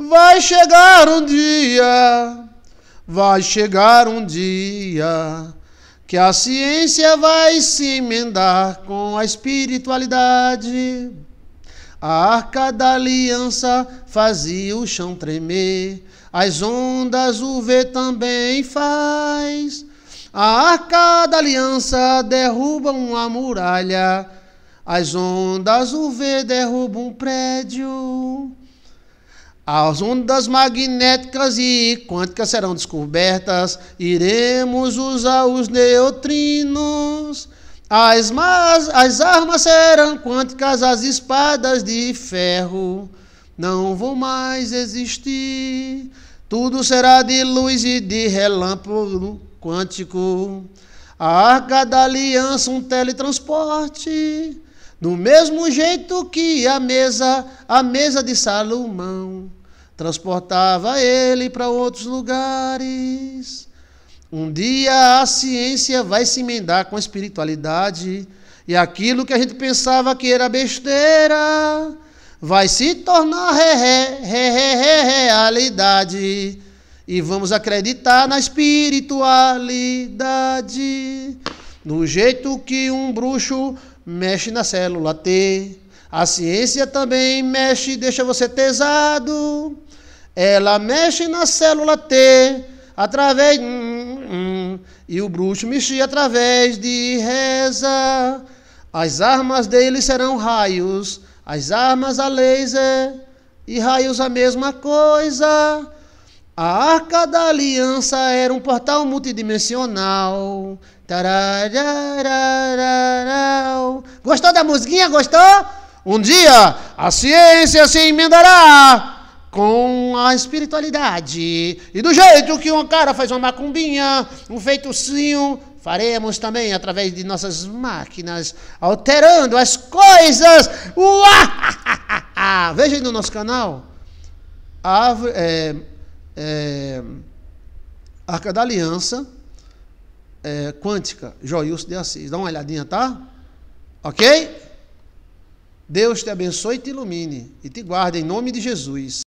Vai chegar um dia, vai chegar um dia que a ciência vai se emendar com a espiritualidade. A arca da aliança fazia o chão tremer, as ondas o ver também faz. A arca da aliança derruba uma muralha, as ondas o ver derruba um prédio. As ondas magnéticas e quânticas serão descobertas, iremos usar os neutrinos. As, mas, as armas serão quânticas, as espadas de ferro não vão mais existir. Tudo será de luz e de relâmpago quântico. A arca da aliança, um teletransporte. Do mesmo jeito que a mesa, a mesa de Salomão transportava ele para outros lugares. Um dia a ciência vai se emendar com a espiritualidade e aquilo que a gente pensava que era besteira vai se tornar re, re, re, realidade. E vamos acreditar na espiritualidade, no jeito que um bruxo mexe na célula T. A ciência também mexe, deixa você tesado. Ela mexe na célula T através. Hum, hum, hum, e o bruxo mexia através de reza. As armas dele serão raios, as armas a laser e raios a mesma coisa. A Arca da Aliança era um portal multidimensional. Gostou da musiquinha? Gostou? Um dia a ciência se emendará com a espiritualidade. E do jeito que um cara faz uma macumbinha, um feitocinho, faremos também através de nossas máquinas, alterando as coisas. Uá! Veja aí no nosso canal. A, é, é, Arca da Aliança é, Quântica, Joilson de Assis. Dá uma olhadinha, tá? Ok? Deus te abençoe e te ilumine e te guarde em nome de Jesus.